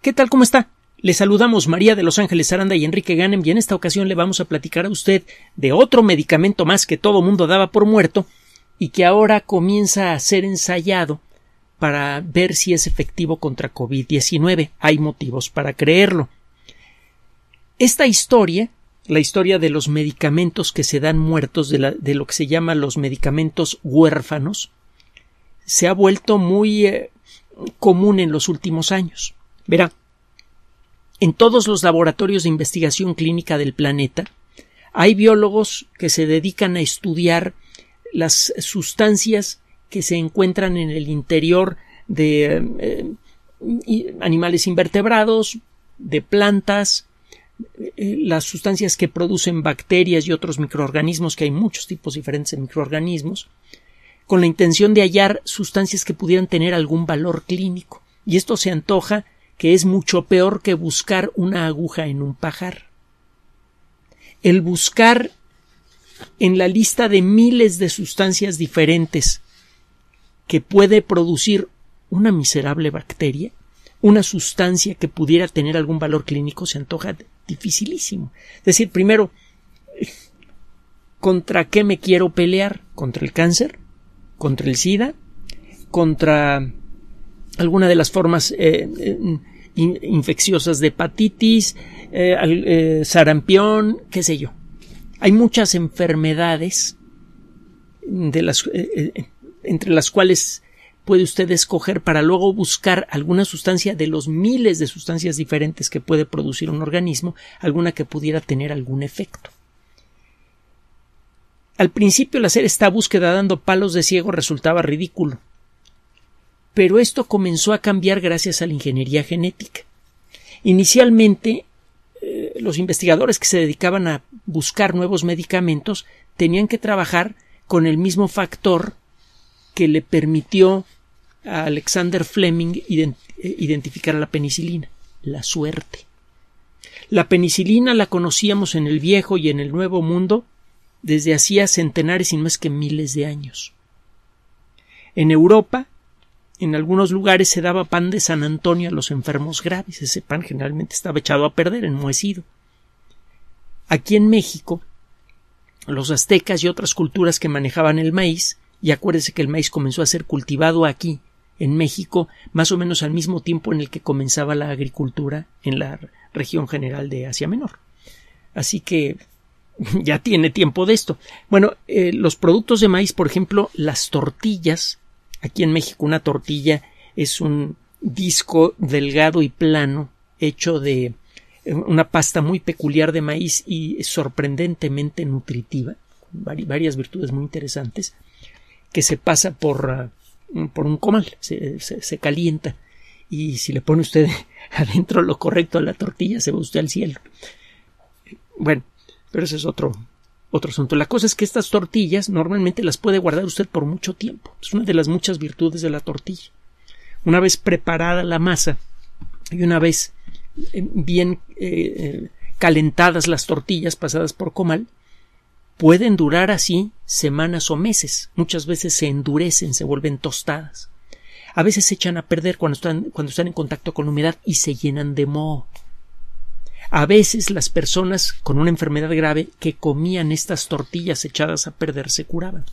¿Qué tal? ¿Cómo está? Le saludamos María de Los Ángeles Aranda y Enrique Ganem y en esta ocasión le vamos a platicar a usted de otro medicamento más que todo mundo daba por muerto y que ahora comienza a ser ensayado para ver si es efectivo contra COVID-19. Hay motivos para creerlo. Esta historia, la historia de los medicamentos que se dan muertos, de, lo que se llama los medicamentos huérfanos, se ha vuelto muy eh, común en los últimos años. Verá, en todos los laboratorios de investigación clínica del planeta hay biólogos que se dedican a estudiar las sustancias que se encuentran en el interior de eh, eh, animales invertebrados, de plantas, eh, las sustancias que producen bacterias y otros microorganismos, que hay muchos tipos diferentes de microorganismos, con la intención de hallar sustancias que pudieran tener algún valor clínico. Y esto se antoja que es mucho peor que buscar una aguja en un pajar. El buscar en la lista de miles de sustancias diferentes que puede producir una miserable bacteria, una sustancia que pudiera tener algún valor clínico, se antoja dificilísimo. Es decir, primero, ¿contra qué me quiero pelear? ¿Contra el cáncer? ¿Contra el SIDA? ¿Contra alguna de las formas eh, eh, infecciosas de hepatitis, eh, sarampión, qué sé yo. Hay muchas enfermedades de las, entre las cuales puede usted escoger para luego buscar alguna sustancia de los miles de sustancias diferentes que puede producir un organismo, alguna que pudiera tener algún efecto. Al principio el hacer esta búsqueda dando palos de ciego resultaba ridículo pero esto comenzó a cambiar gracias a la ingeniería genética. Inicialmente, eh, los investigadores que se dedicaban a buscar nuevos medicamentos tenían que trabajar con el mismo factor que le permitió a Alexander Fleming eh, identificar la penicilina, la suerte. La penicilina la conocíamos en el viejo y en el nuevo mundo desde hacía centenares y no más que miles de años. En Europa, en algunos lugares se daba pan de San Antonio a los enfermos graves. Ese pan generalmente estaba echado a perder, enmohecido. Aquí en México, los aztecas y otras culturas que manejaban el maíz, y acuérdese que el maíz comenzó a ser cultivado aquí, en México, más o menos al mismo tiempo en el que comenzaba la agricultura en la región general de Asia Menor. Así que ya tiene tiempo de esto. Bueno, eh, los productos de maíz, por ejemplo, las tortillas, Aquí en México una tortilla es un disco delgado y plano hecho de eh, una pasta muy peculiar de maíz y sorprendentemente nutritiva, varias virtudes muy interesantes, que se pasa por, ah, por un comal, se, se, calienta y si le pone usted adentro lo correcto a la tortilla se va usted al cielo. Bueno, pero ese es otro, otro asunto. La cosa es que estas tortillas normalmente las puede guardar usted por mucho tiempo. Es una de las muchas virtudes de la tortilla. Una vez preparada la masa y una vez eh, bien eh, eh, calentadas las tortillas pasadas por comal, pueden durar así semanas o meses. Muchas veces se endurecen, se vuelven tostadas. A veces se echan a perder cuando están, cuando están en contacto con la humedad y se llenan de moho. A veces las personas con una enfermedad grave que comían estas tortillas echadas a perder se curaban.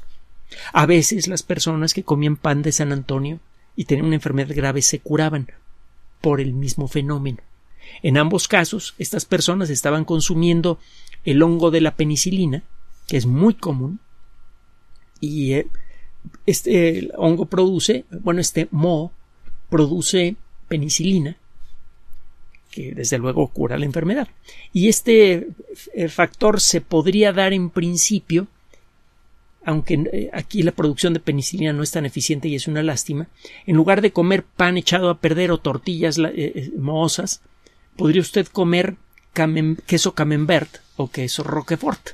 A veces las personas que comían pan de San Antonio y tenían una enfermedad grave se curaban por el mismo fenómeno. En ambos casos, estas personas estaban consumiendo el hongo de la penicilina, que es muy común, y eh, este hongo produce, bueno, este moho produce penicilina, que desde luego cura la enfermedad. Y este eh, factor se podría dar en principio, aunque eh, aquí la producción de penicilina no es tan eficiente y es una lástima, en lugar de comer pan echado a perder o tortillas eh, mohosas, podría usted comer queso camembert o queso roquefort.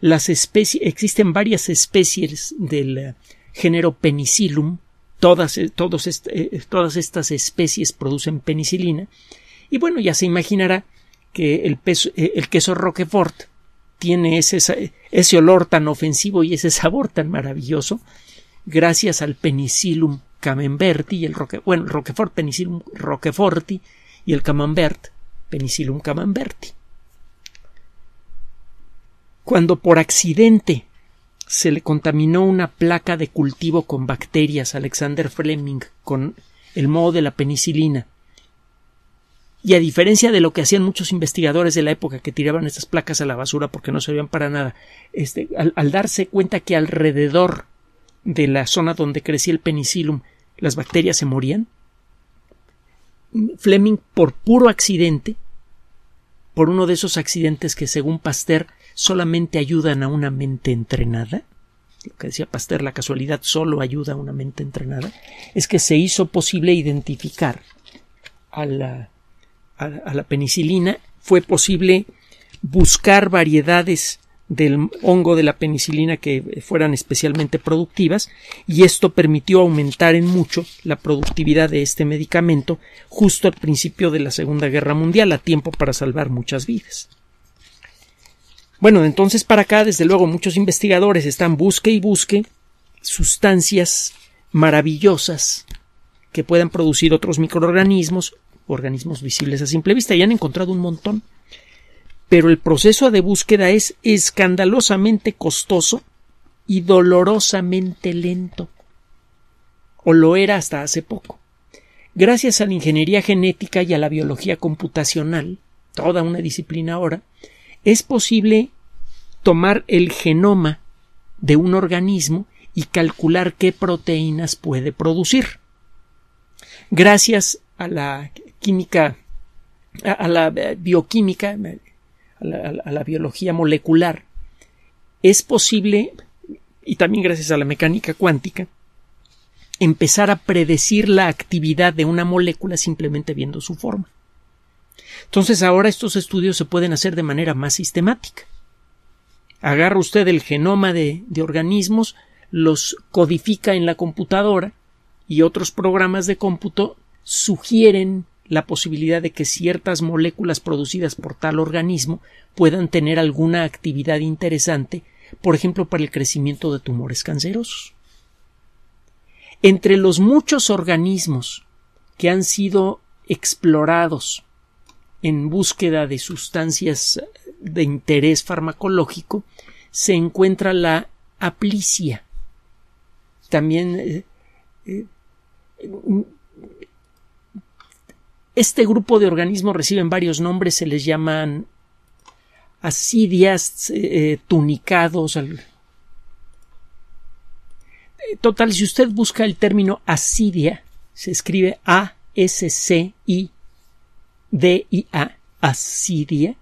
Las especies, existen varias especies del género penicillum, todas, todas estas especies producen penicilina y bueno, ya se imaginará que el, eh, queso Roquefort tiene ese, olor tan ofensivo y ese sabor tan maravilloso gracias al penicillum camemberti y el bueno, roquefort, penicillum roqueforti y el camembert, penicillum camemberti. Cuando por accidente se le contaminó una placa de cultivo con bacterias Alexander Fleming con el modo de la penicilina y a diferencia de lo que hacían muchos investigadores de la época que tiraban estas placas a la basura porque no servían para nada, este, al, darse cuenta que alrededor de la zona donde crecía el penicilum las bacterias se morían, Fleming por puro accidente, por uno de esos accidentes que según Pasteur solamente ayudan a una mente entrenada, lo que decía Pasteur, la casualidad solo ayuda a una mente entrenada, es que se hizo posible identificar a la a, la penicilina, fue posible buscar variedades del hongo de la penicilina que fueran especialmente productivas y esto permitió aumentar en mucho la productividad de este medicamento justo al principio de la Segunda Guerra Mundial a tiempo para salvar muchas vidas. Bueno, entonces para acá, desde luego, muchos investigadores están busque y busque sustancias maravillosas que puedan producir otros microorganismos organismos visibles a simple vista y han encontrado un montón. Pero el proceso de búsqueda es escandalosamente costoso y dolorosamente lento. O lo era hasta hace poco. Gracias a la ingeniería genética y a la biología computacional, toda una disciplina ahora, es posible tomar el genoma de un organismo y calcular qué proteínas puede producir. Gracias a la química, a, la eh, bioquímica, eh, a la, biología molecular, es posible, y también gracias a la mecánica cuántica, empezar a predecir la actividad de una molécula simplemente viendo su forma. Entonces ahora estos estudios se pueden hacer de manera más sistemática. Agarra usted el genoma de, de organismos, los codifica en la computadora y otros programas de cómputo sugieren la posibilidad de que ciertas moléculas producidas por tal organismo puedan tener alguna actividad interesante, por ejemplo, para el crecimiento de tumores cancerosos. Entre los muchos organismos que han sido explorados en búsqueda de sustancias de interés farmacológico, se encuentra la aplicia. También eh, eh, este grupo de organismos reciben varios nombres, se les llaman asidias, eh, eh, tunicados. Total, si usted busca el término asidia, se escribe A-S-C-I-D-I-A, asidia,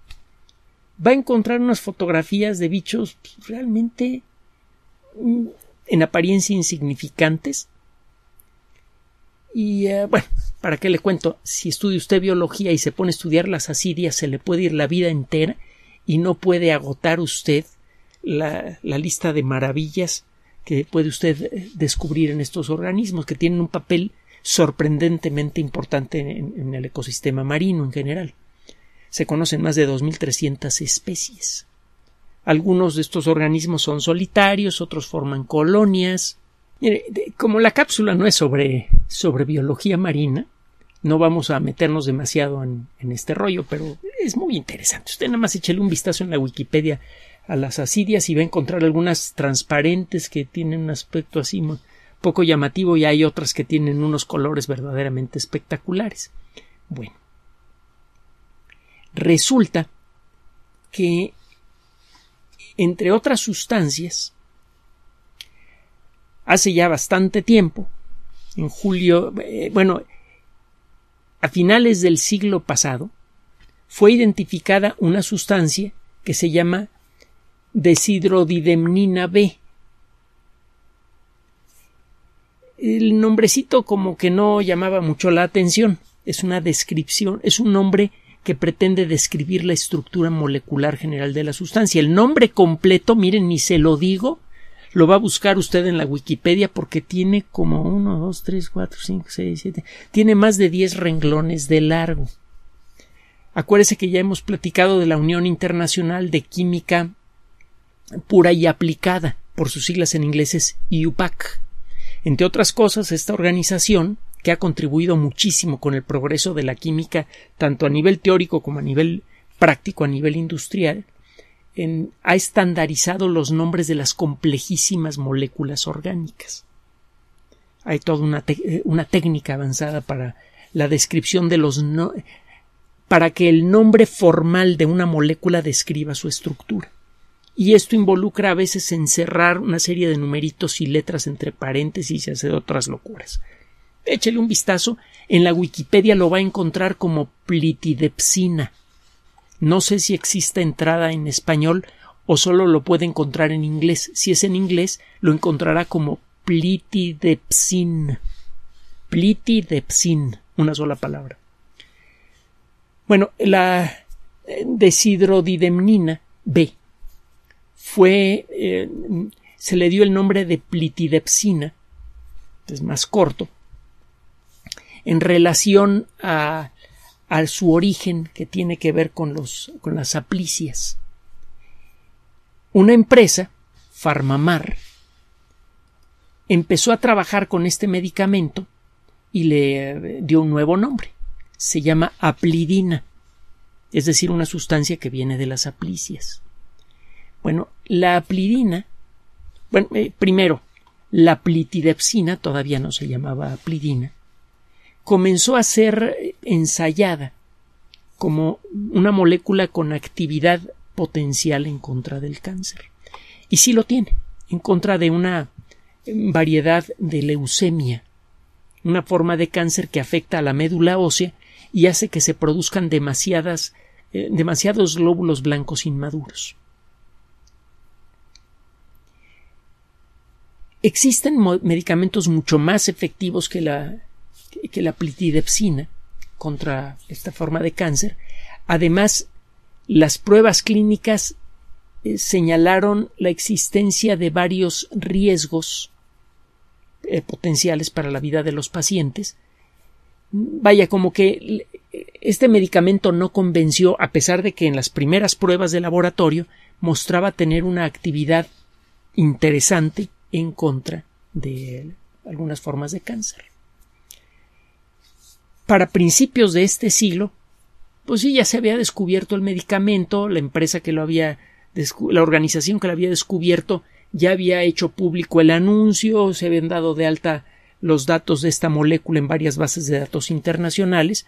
va a encontrar unas fotografías de bichos pues, realmente mm, en apariencia insignificantes, y eh, bueno, ¿para qué le cuento? Si estudia usted biología y se pone a estudiar las asidias, se le puede ir la vida entera y no puede agotar usted la, lista de maravillas que puede usted eh, descubrir en estos organismos que tienen un papel sorprendentemente importante en, en el ecosistema marino en general. Se conocen más de 2.300 especies. Algunos de estos organismos son solitarios, otros forman colonias, como la cápsula no es sobre, sobre biología marina, no vamos a meternos demasiado en, este rollo, pero es muy interesante. Usted nada más échele un vistazo en la Wikipedia a las asidias y va a encontrar algunas transparentes que tienen un aspecto así poco llamativo y hay otras que tienen unos colores verdaderamente espectaculares. Bueno, resulta que entre otras sustancias hace ya bastante tiempo, en julio, eh, bueno, a finales del siglo pasado, fue identificada una sustancia que se llama deshidrodidemnina B. El nombrecito como que no llamaba mucho la atención. Es una descripción, es un nombre que pretende describir la estructura molecular general de la sustancia. El nombre completo, miren, ni se lo digo, lo va a buscar usted en la Wikipedia porque tiene como 1, 2, 3, 4, 5, 6, 7, tiene más de 10 renglones de largo. Acuérdese que ya hemos platicado de la Unión Internacional de Química Pura y Aplicada, por sus siglas en inglés es IUPAC. Entre otras cosas, esta organización, que ha contribuido muchísimo con el progreso de la química, tanto a nivel teórico como a nivel práctico, a nivel industrial, ha estandarizado los nombres de las complejísimas moléculas orgánicas. Hay toda una, eh, técnica avanzada para la descripción de los para que el nombre formal de una molécula describa su estructura. Y esto involucra a veces encerrar una serie de numeritos y letras entre paréntesis y hacer otras locuras. Échele un vistazo, en la Wikipedia lo va a encontrar como plitidepsina no sé si existe entrada en español o solo lo puede encontrar en inglés. Si es en inglés, lo encontrará como plitidepsin. Plitidepsin, una sola palabra. Bueno, la eh, desidrodidemnina B fue eh, se le dio el nombre de plitidepsina, es más corto, en relación a a su origen que tiene que ver con, los, con las aplicias. Una empresa, Farmamar, empezó a trabajar con este medicamento y le eh, dio un nuevo nombre. Se llama aplidina, es decir, una sustancia que viene de las aplicias. Bueno, la aplidina, bueno, eh, primero, la plitidepsina todavía no se llamaba aplidina, comenzó a ser ensayada como una molécula con actividad potencial en contra del cáncer. Y sí lo tiene, en contra de una variedad de leucemia, una forma de cáncer que afecta a la médula ósea y hace que se produzcan demasiadas, eh, demasiados glóbulos blancos inmaduros. Existen medicamentos mucho más efectivos que la que la plitidepsina contra esta forma de cáncer. Además, las pruebas clínicas eh, señalaron la existencia de varios riesgos eh, potenciales para la vida de los pacientes. Vaya, como que eh, este medicamento no convenció, a pesar de que en las primeras pruebas de laboratorio mostraba tener una actividad interesante en contra de algunas formas de cáncer para principios de este siglo, pues sí, ya se había descubierto el medicamento, la empresa que lo había, la organización que lo había descubierto, ya había hecho público el anuncio, se habían dado de alta los datos de esta molécula en varias bases de datos internacionales,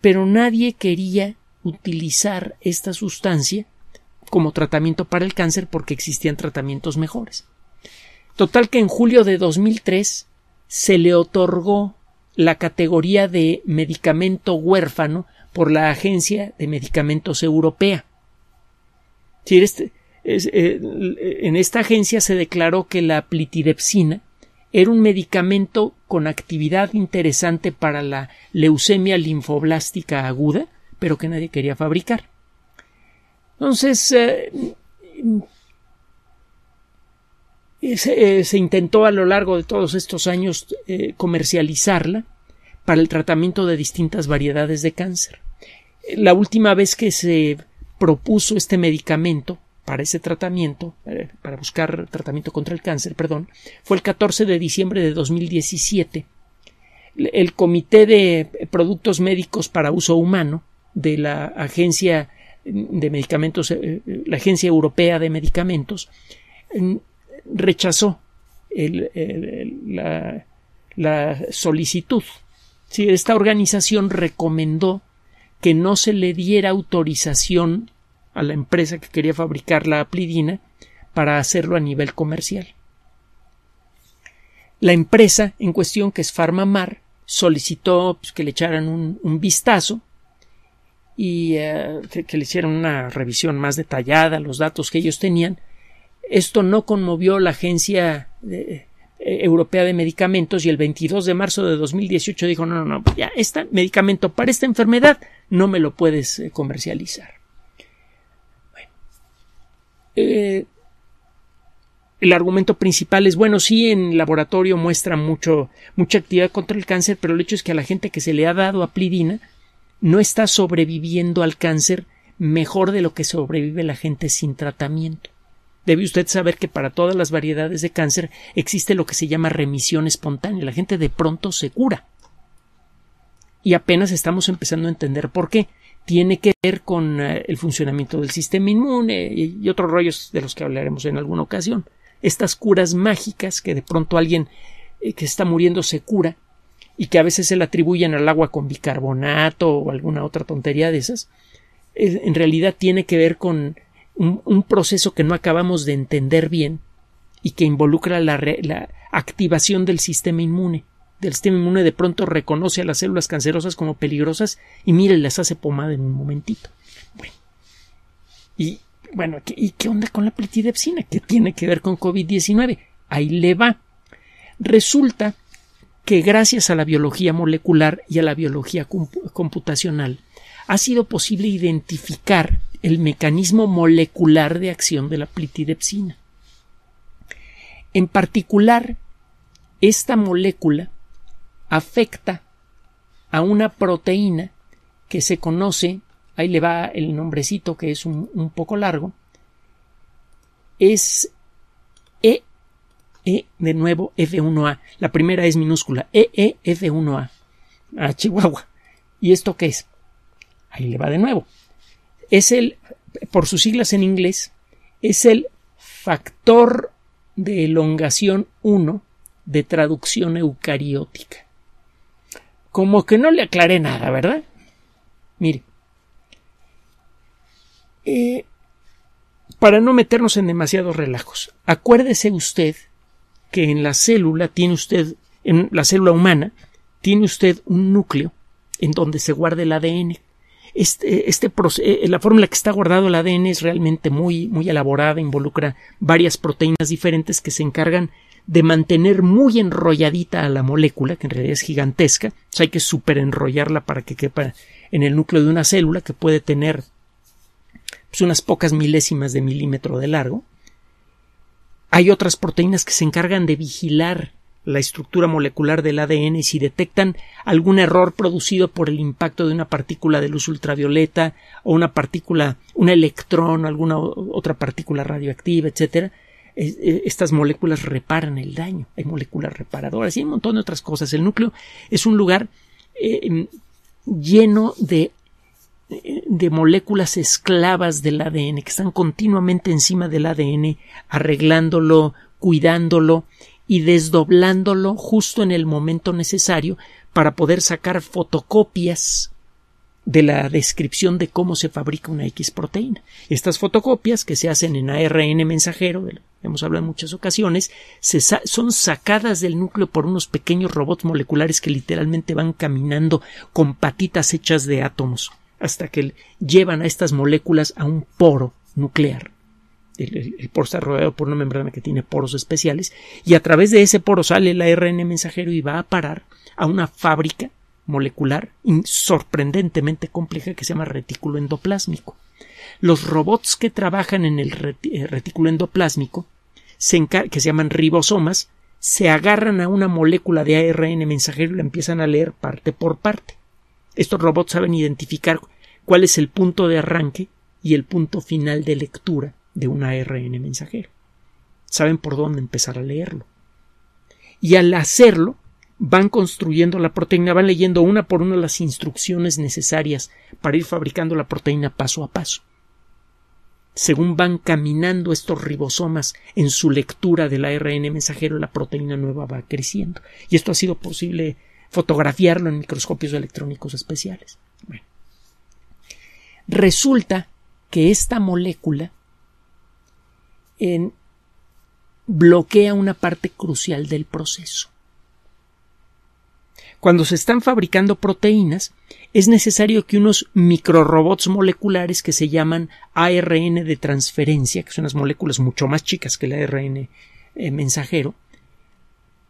pero nadie quería utilizar esta sustancia como tratamiento para el cáncer porque existían tratamientos mejores. Total que en julio de 2003 se le otorgó la categoría de medicamento huérfano por la Agencia de Medicamentos Europea. Este, eh, en esta agencia se declaró que la plitidepsina era un medicamento con actividad interesante para la leucemia linfoblástica aguda, pero que nadie quería fabricar. Entonces, eh, eh, eh, se, intentó a lo largo de todos estos años eh, comercializarla para el tratamiento de distintas variedades de cáncer. La última vez que se propuso este medicamento para ese tratamiento, para buscar tratamiento contra el cáncer, perdón, fue el 14 de diciembre de 2017. El Comité de Productos Médicos para Uso Humano de la Agencia de Medicamentos, la Agencia Europea de Medicamentos, mm, rechazó la, solicitud. Si esta organización recomendó que no se le diera autorización a la empresa que quería fabricar la aplidina para hacerlo a nivel comercial. La empresa en cuestión, que es Farmamar, solicitó pues, que le echaran un, vistazo y eh, que, le hicieran una revisión más detallada, los datos que ellos tenían, esto no conmovió la agencia eh, eh, Europea de Medicamentos y el 22 de marzo de 2018 dijo no, no, no, pues ya este medicamento para esta enfermedad no me lo puedes eh, comercializar. el argumento principal es bueno, sí, en laboratorio muestra mucho, mucha actividad contra el cáncer, pero el hecho es que a la gente que se le ha dado aplidina no está sobreviviendo al cáncer mejor de lo que sobrevive la gente sin tratamiento. Debe usted saber que para todas las variedades de cáncer existe lo que se llama remisión espontánea. La gente de pronto se cura. Y apenas estamos empezando a entender por qué. Tiene que ver con eh, el funcionamiento del sistema inmune y otros rollos de los que hablaremos en alguna ocasión. Estas curas mágicas que de pronto alguien eh, que está muriendo se cura y que a veces se le atribuyen al agua con bicarbonato o alguna otra tontería de esas, eh, en realidad tiene que ver con un, proceso que no acabamos de entender bien y que involucra la, activación del sistema inmune. Del sistema inmune de pronto reconoce a las células cancerosas como peligrosas y mire, las hace pomada en un momentito. Bueno, y bueno, ¿y qué onda con la plitidepsina? ¿Qué tiene que ver con COVID-19? Ahí le va. Resulta que gracias a la biología molecular y a la biología computacional ha sido posible identificar el mecanismo molecular de acción de la plitidepsina. En particular, esta molécula afecta a una proteína que se conoce, ahí le va el nombrecito que es un, poco largo, es E, E de nuevo F1A, la primera es minúscula, e, e, f 1 a a Chihuahua. ¿Y esto qué es? Ahí le va de nuevo es el, por sus siglas en inglés, es el factor de elongación 1 de traducción eucariótica. Como que no le aclaré nada, ¿verdad? Mire, eh, para no meternos en demasiados relajos, acuérdese usted que en la célula tiene usted, en la célula humana, tiene usted un núcleo en donde se guarda el ADN este, este, eh, la fórmula que está guardado el ADN es realmente muy, muy elaborada, involucra varias proteínas diferentes que se encargan de mantener muy enrolladita a la molécula, que en realidad es gigantesca, sea, hay que superenrollarla para que quepa en el núcleo de una célula que puede tener pues, unas pocas milésimas de milímetro de largo. Hay otras proteínas que se encargan de vigilar la estructura molecular del ADN si detectan algún error producido por el impacto de una partícula de luz ultravioleta o una partícula, un electrón o alguna otra partícula radioactiva, etcétera. E, estas moléculas reparan el daño, hay moléculas reparadoras y hay un montón de otras cosas. El núcleo es un lugar eh, em, lleno de eh, de moléculas esclavas del ADN que están continuamente encima del ADN arreglándolo, cuidándolo y desdoblándolo justo en el momento necesario para poder sacar fotocopias de la descripción de cómo se fabrica una X proteína. Estas fotocopias que se hacen en ARN mensajero, hemos hablado en muchas ocasiones, se son sacadas del núcleo por unos pequeños robots moleculares que literalmente van caminando con patitas hechas de átomos hasta que llevan a estas moléculas a un poro nuclear. El, poro está rodeado por una membrana que tiene poros especiales y a través de ese poro sale el ARN mensajero y va a parar a una fábrica molecular sorprendentemente compleja que se llama retículo endoplásmico. Los robots que trabajan en el eh, retículo endoplásmico, que se llaman ribosomas, se agarran a una molécula de ARN mensajero y la empiezan a leer parte por parte. Estos robots saben identificar cuál es el punto de arranque y el punto final de lectura de un ARN mensajero. Saben por dónde empezar a leerlo. Y al hacerlo, van construyendo la proteína, van leyendo una por una las instrucciones necesarias para ir fabricando la proteína paso a paso. Según van caminando estos ribosomas en su lectura del ARN mensajero, la proteína nueva va creciendo. Y esto ha sido posible fotografiarlo en microscopios electrónicos especiales. Resulta que esta molécula bloquea una parte crucial del proceso. Cuando se están fabricando proteínas, es necesario que unos microrobots moleculares que se llaman ARN de transferencia, que son unas moléculas mucho más chicas que el ARN eh, mensajero,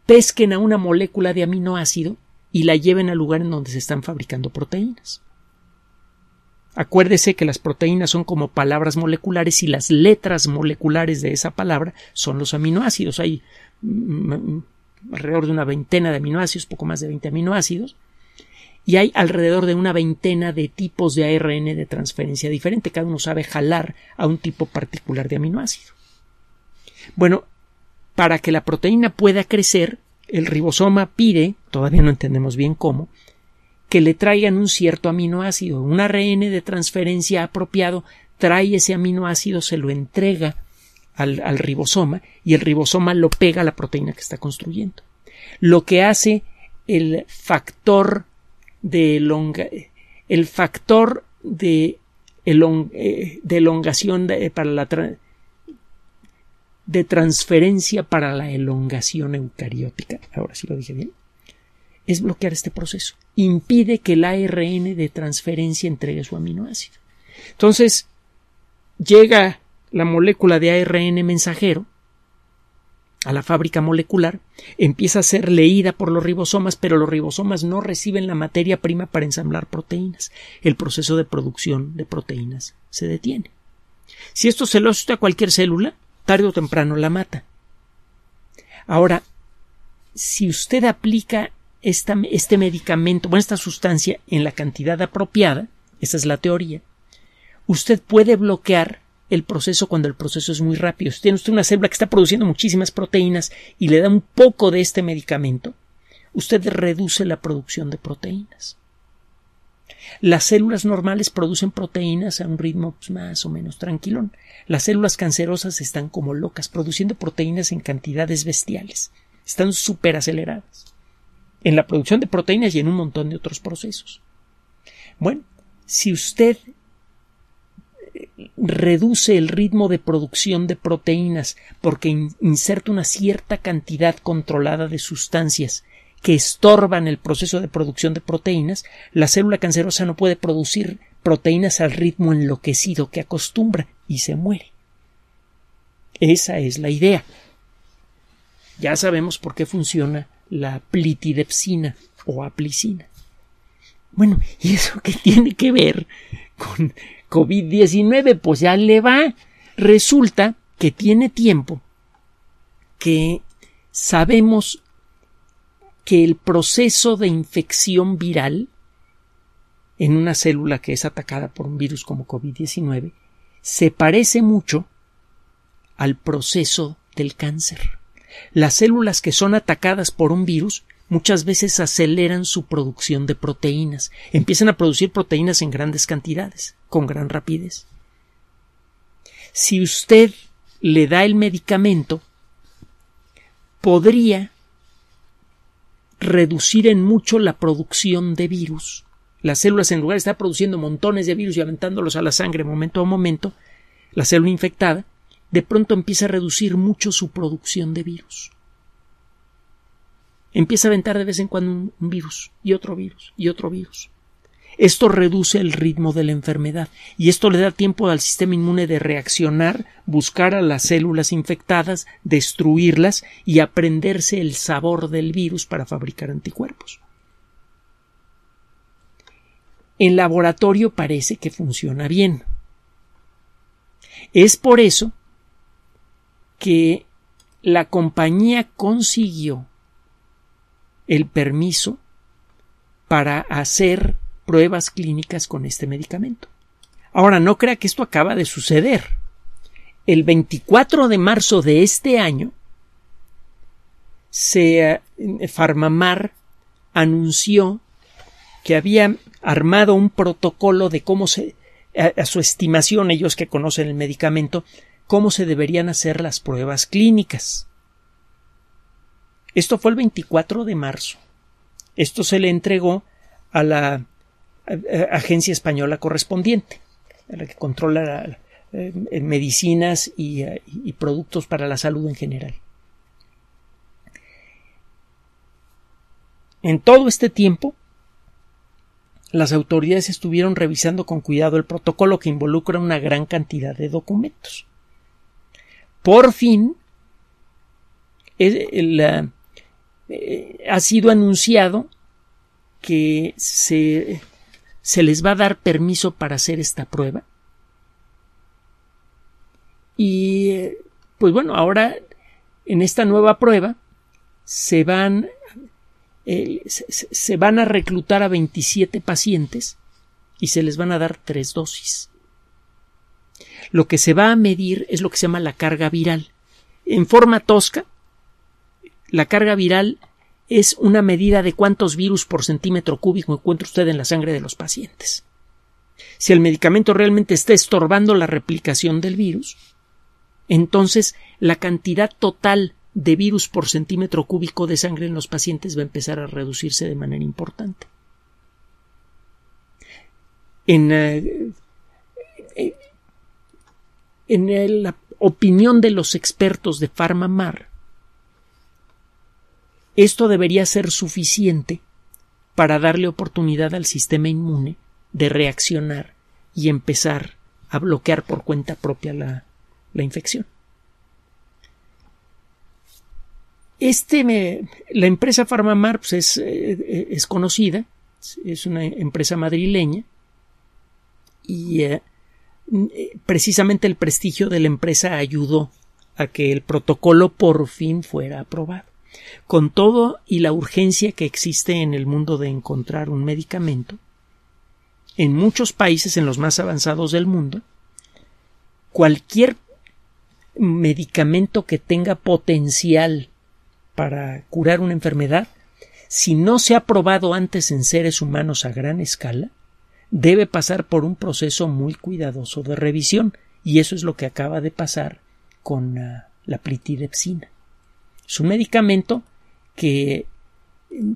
pesquen a una molécula de aminoácido y la lleven al lugar en donde se están fabricando proteínas. Acuérdese que las proteínas son como palabras moleculares y las letras moleculares de esa palabra son los aminoácidos. Hay mm, mm, mm, alrededor de una veintena de aminoácidos, poco más de 20 aminoácidos, y hay alrededor de una veintena de tipos de ARN de transferencia diferente. Cada uno sabe jalar a un tipo particular de aminoácido. Bueno, para que la proteína pueda crecer, el ribosoma pide, todavía no entendemos bien cómo, que le traigan un cierto aminoácido. Un ARN de transferencia apropiado trae ese aminoácido, se lo entrega al, ribosoma y el ribosoma lo pega a la proteína que está construyendo. Lo que hace el factor de, el factor de, eh, elongación eh, para la de transferencia para la elongación eucariótica. Ahora sí lo dije bien es bloquear este proceso. Impide que el ARN de transferencia entregue su aminoácido. Entonces, llega la molécula de ARN mensajero a la fábrica molecular, empieza a ser leída por los ribosomas, pero los ribosomas no reciben la materia prima para ensamblar proteínas. El proceso de producción de proteínas se detiene. Si esto se lo asusta a cualquier célula, tarde o temprano la mata. Ahora, si usted aplica este medicamento, o esta sustancia en la cantidad apropiada, esa es la teoría, usted puede bloquear el proceso cuando el proceso es muy rápido. Si tiene usted una célula que está produciendo muchísimas proteínas y le da un poco de este medicamento, usted reduce la producción de proteínas. Las células normales producen proteínas a un ritmo pues, más o menos tranquilón. Las células cancerosas están como locas, produciendo proteínas en cantidades bestiales. Están aceleradas en la producción de proteínas y en un montón de otros procesos. Bueno, si usted eh, reduce el ritmo de producción de proteínas porque inserta una cierta cantidad controlada de sustancias que estorban el proceso de producción de proteínas, la célula cancerosa no puede producir proteínas al ritmo enloquecido que acostumbra y se muere. Esa es la idea. Ya sabemos por qué funciona la plitidepsina o aplicina. Bueno, ¿y eso qué tiene que ver con COVID-19? Pues ya le va. Resulta que tiene tiempo que sabemos que el proceso de infección viral en una célula que es atacada por un virus como COVID-19 se parece mucho al proceso del cáncer. Las células que son atacadas por un virus muchas veces aceleran su producción de proteínas, empiezan a producir proteínas en grandes cantidades, con gran rapidez. Si usted le da el medicamento, podría reducir en mucho la producción de virus. Las células, en lugar de estar produciendo montones de virus y aventándolos a la sangre momento a momento, la célula infectada de pronto empieza a reducir mucho su producción de virus. Empieza a aventar de vez en cuando un, virus y otro virus y otro virus. Esto reduce el ritmo de la enfermedad y esto le da tiempo al sistema inmune de reaccionar, buscar a las células infectadas, destruirlas y aprenderse el sabor del virus para fabricar anticuerpos. En laboratorio parece que funciona bien. Es por eso que la compañía consiguió el permiso para hacer pruebas clínicas con este medicamento. Ahora, no crea que esto acaba de suceder. El 24 de marzo de este año, se, eh, Farmamar anunció que había armado un protocolo de cómo se, a su estimación, ellos que conocen el medicamento, cómo se deberían hacer las pruebas clínicas. Esto fue el 24 de marzo. Esto se le entregó a la agencia española correspondiente, la que controla eh, eh, medicinas eh, y productos para la salud en general. En todo este tiempo, las autoridades estuvieron revisando con cuidado el protocolo que involucra una gran cantidad de documentos por fin eh, ha sido anunciado que se, les va a dar permiso para hacer esta prueba. Y pues bueno, ahora en esta nueva prueba se van, se van a reclutar a 27 pacientes y se les van a dar tres dosis lo que se va a medir es lo que se llama la carga viral. En forma tosca, la carga viral es una medida de cuántos virus por centímetro cúbico encuentra usted en la sangre de los pacientes. Si el medicamento realmente está estorbando la replicación del virus, entonces la cantidad total de virus por centímetro cúbico de sangre en los pacientes va a empezar a reducirse de manera importante. En eh, en la opinión de los expertos de PharmaMar, esto debería ser suficiente para darle oportunidad al sistema inmune de reaccionar y empezar a bloquear por cuenta propia la, infección. Este la empresa PharmaMar pues, es, eh, eh, es, conocida, es una empresa madrileña y eh, precisamente el prestigio de la empresa ayudó a que el protocolo por fin fuera aprobado. Con todo y la urgencia que existe en el mundo de encontrar un medicamento, en muchos países, en los más avanzados del mundo, cualquier medicamento que tenga potencial para curar una enfermedad, si no se ha probado antes en seres humanos a gran escala, debe pasar por un proceso muy cuidadoso de revisión, y eso es lo que acaba de pasar con ah, la plitidepsina. Es un medicamento que, mm,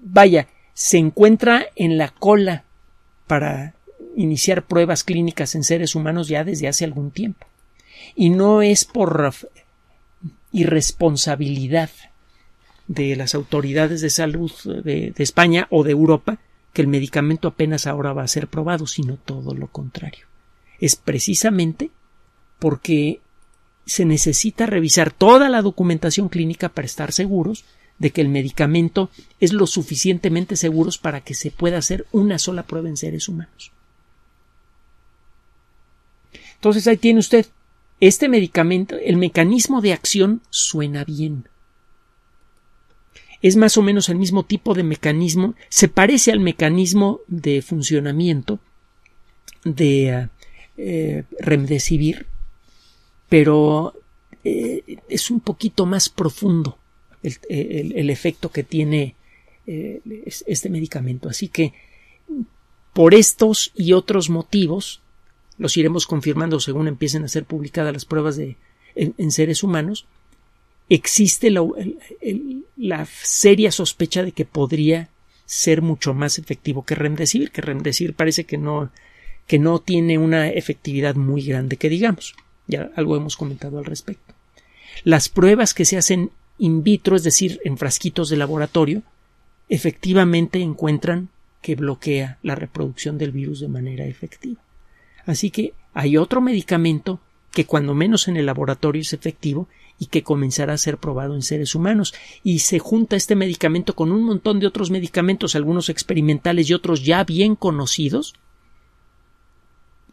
vaya, se encuentra en la cola para iniciar pruebas clínicas en seres humanos ya desde hace algún tiempo. Y no es por irresponsabilidad de las autoridades de salud de España o de Europa que el medicamento apenas ahora va a ser probado, sino todo lo contrario. Es precisamente porque se necesita revisar toda la documentación clínica para estar seguros de que el medicamento es lo suficientemente seguro para que se pueda hacer una sola prueba en seres humanos. Entonces ahí tiene usted este medicamento, el mecanismo de acción suena bien, es más o menos el mismo tipo de mecanismo, se parece al mecanismo de funcionamiento de eh, Remdesivir, pero eh, es un poquito más profundo el, efecto que tiene eh, este medicamento. Así que por estos y otros motivos, los iremos confirmando según empiecen a ser publicadas las pruebas de, en seres humanos, existe la, seria sospecha de que podría ser mucho más efectivo que Remdesivir, que Remdesivir parece que no, que no tiene una efectividad muy grande que digamos. Ya algo hemos comentado al respecto. Las pruebas que se hacen in vitro, es decir, en frasquitos de laboratorio, efectivamente encuentran que bloquea la reproducción del virus de manera efectiva. Así que hay otro medicamento que cuando menos en el laboratorio es efectivo y que comenzará a ser probado en seres humanos. Y se junta este medicamento con un montón de otros medicamentos, algunos experimentales y otros ya bien conocidos,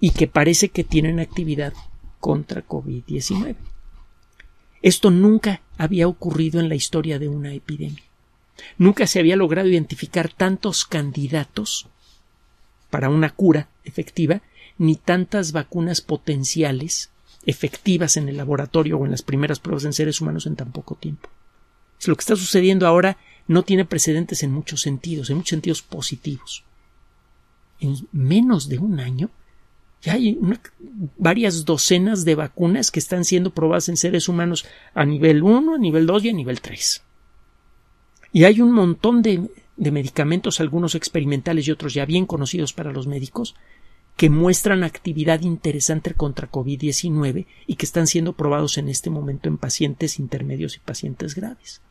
y que parece que tienen actividad contra COVID-19. Esto nunca había ocurrido en la historia de una epidemia. Nunca se había logrado identificar tantos candidatos para una cura efectiva, ni tantas vacunas potenciales efectivas en el laboratorio o en las primeras pruebas en seres humanos en tan poco tiempo. Lo que está sucediendo ahora no tiene precedentes en muchos sentidos, en muchos sentidos positivos. En menos de un año ya hay varias docenas de vacunas que están siendo probadas en seres humanos a nivel 1, a nivel 2 y a nivel 3. Y hay un montón de medicamentos, algunos experimentales y otros ya bien conocidos para los médicos, que muestran actividad interesante contra COVID-19 y que están siendo probados en este momento en pacientes intermedios y pacientes graves.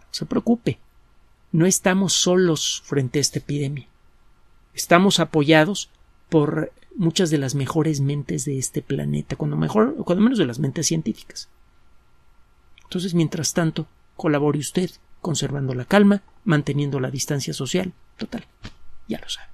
No se preocupe, no estamos solos frente a esta epidemia. Estamos apoyados por muchas de las mejores mentes de este planeta, cuando, mejor, cuando menos de las mentes científicas. Entonces, mientras tanto, colabore usted, conservando la calma, manteniendo la distancia social. Total, ya lo sabe.